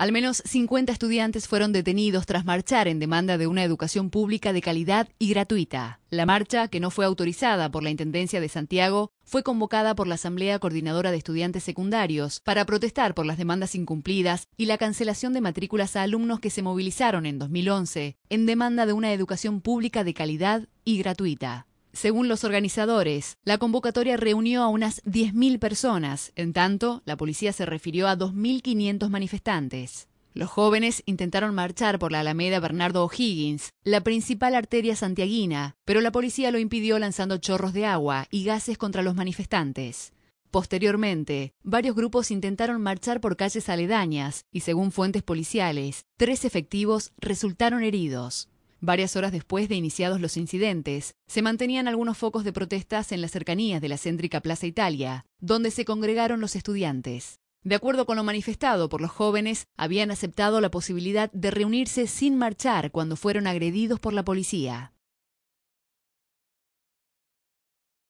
Al menos 50 estudiantes fueron detenidos tras marchar en demanda de una educación pública de calidad y gratuita. La marcha, que no fue autorizada por la Intendencia de Santiago, fue convocada por la Asamblea Coordinadora de Estudiantes Secundarios para protestar por las demandas incumplidas y la cancelación de matrículas a alumnos que se movilizaron en 2011 en demanda de una educación pública de calidad y gratuita. Según los organizadores, la convocatoria reunió a unas 10.000 personas, en tanto, la policía se refirió a 2.500 manifestantes. Los jóvenes intentaron marchar por la Alameda Bernardo O'Higgins, la principal arteria santiaguina, pero la policía lo impidió lanzando chorros de agua y gases contra los manifestantes. Posteriormente, varios grupos intentaron marchar por calles aledañas y según fuentes policiales, tres efectivos resultaron heridos. Varias horas después de iniciados los incidentes, se mantenían algunos focos de protestas en las cercanías de la céntrica Plaza Italia, donde se congregaron los estudiantes. De acuerdo con lo manifestado por los jóvenes, habían aceptado la posibilidad de reunirse sin marchar cuando fueron agredidos por la policía.